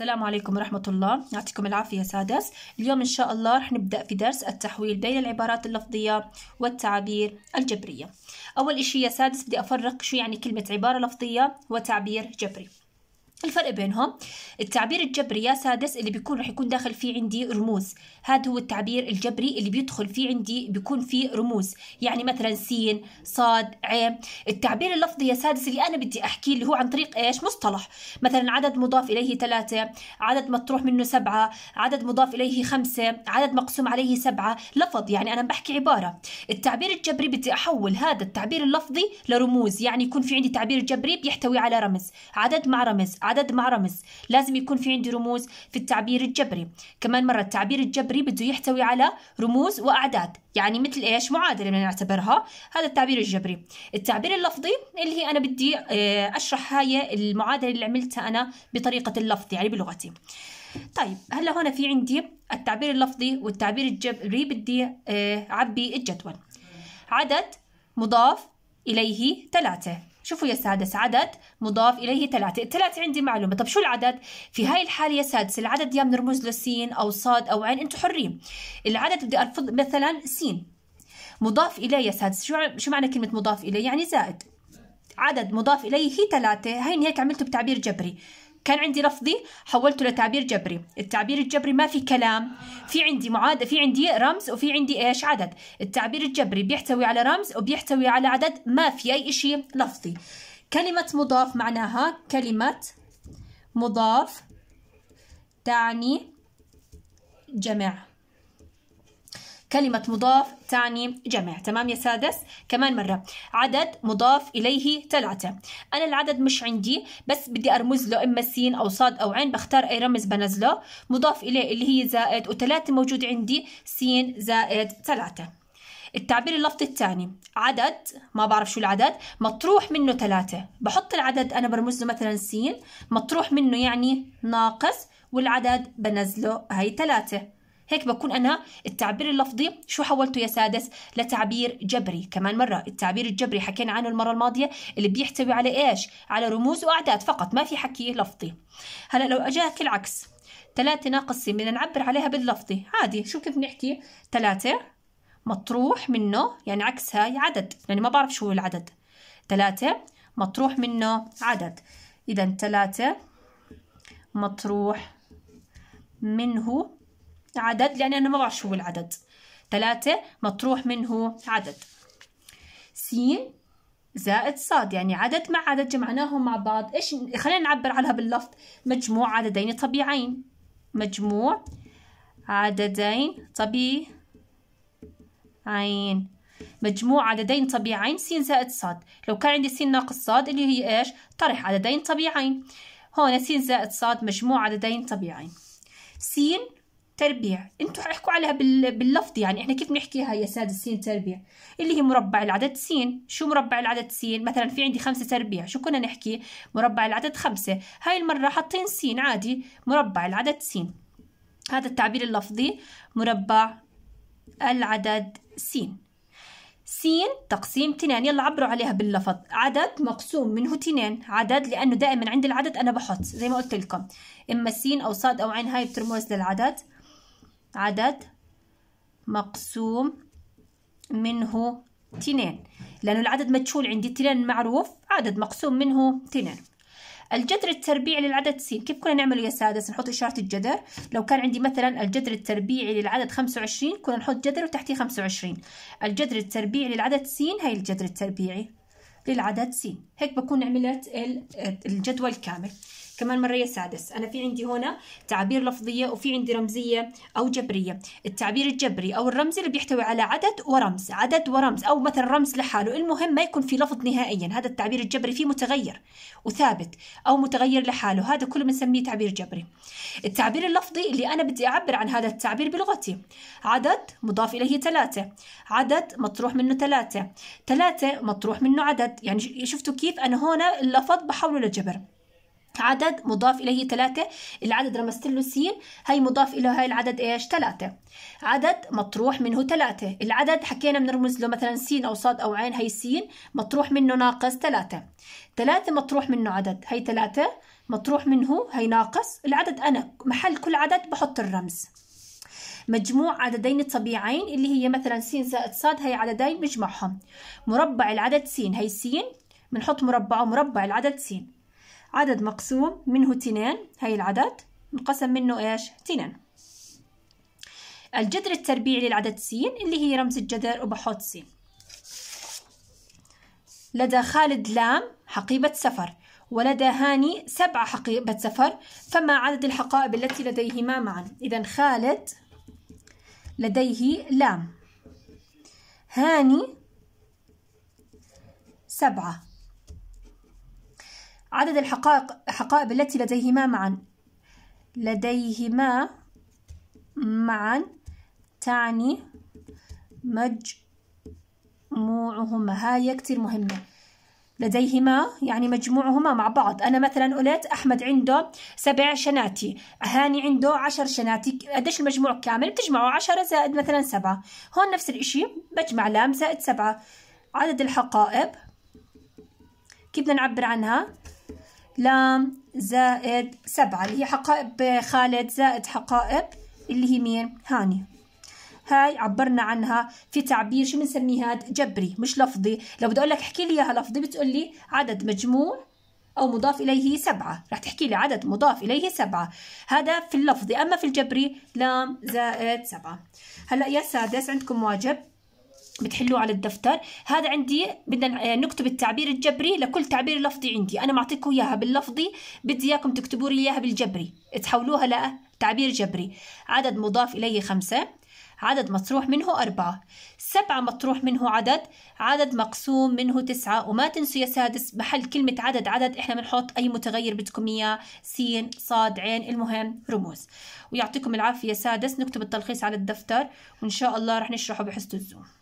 السلام عليكم ورحمة الله يعطيكم العافية سادس اليوم إن شاء الله رح نبدأ في درس التحويل بين العبارات اللفظية والتعابير الجبرية أول إشي يا سادس بدي أفرق شو يعني كلمة عبارة لفظية وتعبير جبري الفرق بينهم التعبير الجبري يا سادس اللي بيكون رح يكون داخل فيه عندي رموز هذا هو التعبير الجبري اللي بيدخل فيه عندي بيكون فيه رموز يعني مثلا سين صاد عين التعبير اللفظي يا سادس اللي أنا بدي أحكيه اللي هو عن طريق إيش مصطلح مثلا عدد مضاف إليه ثلاثة عدد مطروح منه سبعة عدد مضاف إليه خمسة عدد مقسوم عليه سبعة لفظ يعني أنا بحكي عبارة التعبير الجبري بدي أحول هذا التعبير اللفظي لرموز يعني يكون في عندي تعبير جبري بيحتوي على رمز عدد مع رمز عدد مع رمز لازم يكون في عندي رموز في التعبير الجبري كمان مرة التعبير الجبري بده يحتوي على رموز وأعداد يعني مثل إيش معادلة بدنا نعتبرها هذا التعبير الجبري التعبير اللفظي اللي هي أنا بدي آه، أشرح هاي المعادلة اللي عملتها أنا بطريقة اللفظ يعني بلغتي طيب هلا هون في عندي التعبير اللفظي والتعبير الجبري بدي آه، أعبي الجدول عدد مضاف إليه ثلاثة شوفوا يا سادس عدد مضاف إليه ثلاثة الثلاثة عندي معلومة طب شو العدد في هاي الحالة يا سادس العدد يا بنرمز له سين أو صاد أو عين أنتم حرين العدد بدي أرفض مثلا سين مضاف إليه يا سادس شو شو معنى كلمة مضاف إليه يعني زائد عدد مضاف إليه هي ثلاثة هين هيك عملته بتعبير جبري كان عندي لفظي حولته لتعبير جبري التعبير الجبري ما في كلام في عندي معادة في عندي رمز وفي عندي إيش عدد التعبير الجبري بيحتوي على رمز وبيحتوي على عدد ما في أي شيء لفظي كلمة مضاف معناها كلمة مضاف تعني جمع كلمة مضاف تعني جمع تمام يا سادس كمان مرة عدد مضاف إليه ثلاثة أنا العدد مش عندي بس بدي أرمز له إما سين أو صاد أو عين بختار أي رمز بنزله مضاف إليه اللي هي زائد وثلاثة موجود عندي سين زائد ثلاثة التعبير اللفظي الثاني عدد ما بعرف شو العدد مطروح منه ثلاثة بحط العدد أنا برمز له مثلا سين مطروح منه يعني ناقص والعدد بنزله هي ثلاثة هيك بكون أنا التعبير اللفظي شو حولته يا سادس لتعبير جبري كمان مرة التعبير الجبري حكينا عنه المرة الماضية اللي بيحتوي على إيش على رموز وأعداد فقط ما في حكي لفظي هلا لو أجاك العكس ثلاثة ناقص بدنا نعبر عليها باللفظي عادي شو كيف نحكي ثلاثة مطروح منه يعني عكس هاي عدد يعني ما بعرف شو هو العدد ثلاثة مطروح منه عدد إذا ثلاثة مطروح منه عدد لأن يعني أنا ما بعرف شو هو العدد ثلاثة مطروح منه عدد س زائد صاد يعني عدد مع عدد جمعناهم مع بعض إيش خلينا نعبر عنها باللفظ مجموع عددين طبيعيين مجموع عددين طبيعيين مجموع عددين طبيعيين س زائد صاد لو كان عندي س ناقص صاد اللي هي ايش طرح عددين طبيعيين هون س زائد صاد مجموع عددين طبيعيين س تربيع انتوا احكوا عليها باللفظ يعني احنا كيف بنحكيها يا ساد السين تربيع اللي هي مربع العدد س شو مربع العدد س مثلا في عندي خمسة تربيع شو كنا نحكي مربع العدد خمسة هاي المرة حاطين س عادي مربع العدد س هذا التعبير اللفظي مربع العدد س س تقسيم تنين يلا عبروا عليها باللفظ عدد مقسوم منه تنين عدد لأنه دائما عند العدد أنا بحط زي ما قلت لكم إما س أو صاد أو عين هاي بترمز للعدد عدد مقسوم منه تنين لأنه العدد مجهول عندي تنين معروف عدد مقسوم منه تنين الجذر التربيعي للعدد س كيف كنا نعمله يا سادس نحط إشارة الجذر لو كان عندي مثلا الجذر التربيعي للعدد 25 كنا نحط جذر وتحتيه 25 الجذر التربيعي للعدد س هي الجذر التربيعي للعدد س هيك بكون عملت الجدول كامل كمان مرة يا سادس أنا في عندي هنا تعابير لفظية وفي عندي رمزية أو جبرية التعبير الجبري أو الرمزي اللي بيحتوي على عدد ورمز عدد ورمز أو مثلا رمز لحاله المهم ما يكون في لفظ نهائيا هذا التعبير الجبري فيه متغير وثابت أو متغير لحاله هذا كله بنسميه تعبير جبري التعبير اللفظي اللي أنا بدي أعبر عن هذا التعبير بلغتي عدد مضاف إليه ثلاثة عدد مطروح منه ثلاثة ثلاثة مطروح منه عدد يعني شفتوا كيف أنا هنا اللفظ بحوله لجبر عدد مضاف إليه ثلاثة العدد رمزت له سين هي مضاف إلى هاي العدد إيش ثلاثة عدد مطروح منه ثلاثة العدد حكينا بنرمز له مثلا سين أو صاد أو عين هي سين مطروح منه ناقص ثلاثة ثلاثة مطروح منه عدد هي ثلاثة مطروح منه هي ناقص العدد أنا محل كل عدد بحط الرمز مجموع عددين طبيعيين اللي هي مثلا سين زائد صاد هي عددين بجمعهم مربع العدد سين هي سين بنحط مربعه مربع العدد سين عدد مقسوم منه تنين هاي العدد انقسم منه إيش تنين الجذر التربيعي للعدد س اللي هي رمز الجذر وبحط س لدى خالد لام حقيبة سفر ولدى هاني سبعة حقيبة سفر فما عدد الحقائب التي لديهما معا إذا خالد لديه لام هاني سبعة عدد الحقائق حقائب التي لديهما معا لديهما معا تعني مجموعهما هاي كتير مهمة لديهما يعني مجموعهما مع بعض أنا مثلا قلت أحمد عنده سبع شناتي هاني عنده عشر شناتي قديش المجموع كامل بتجمعه عشرة زائد مثلا سبعة هون نفس الإشي بجمع لام زائد سبعة عدد الحقائب كيف بدنا نعبر عنها لام زائد سبعة اللي هي حقائب خالد زائد حقائب اللي هي مين هاني هاي عبرنا عنها في تعبير شو بنسميه هذا جبري مش لفظي لو بدي اقول لك احكي لي اياها لفظي بتقول لي عدد مجموع أو مضاف إليه سبعة رح تحكي لي عدد مضاف إليه سبعة هذا في اللفظي أما في الجبري لام زائد سبعة هلأ يا سادس عندكم واجب بتحلوه على الدفتر هذا عندي بدنا آه، نكتب التعبير الجبري لكل تعبير لفظي عندي انا معطيكم اياها باللفظي بدي اياكم تكتبوا لي اياها بالجبري تحولوها لتعبير جبري عدد مضاف اليه خمسة عدد مطروح منه أربعة سبعة مطروح منه عدد عدد مقسوم منه تسعة وما تنسوا يا سادس محل كلمة عدد عدد إحنا بنحط أي متغير بدكم إياه سين صاد عين المهم رموز ويعطيكم العافية يا سادس نكتب التلخيص على الدفتر وإن شاء الله رح نشرحه بحصة الزوم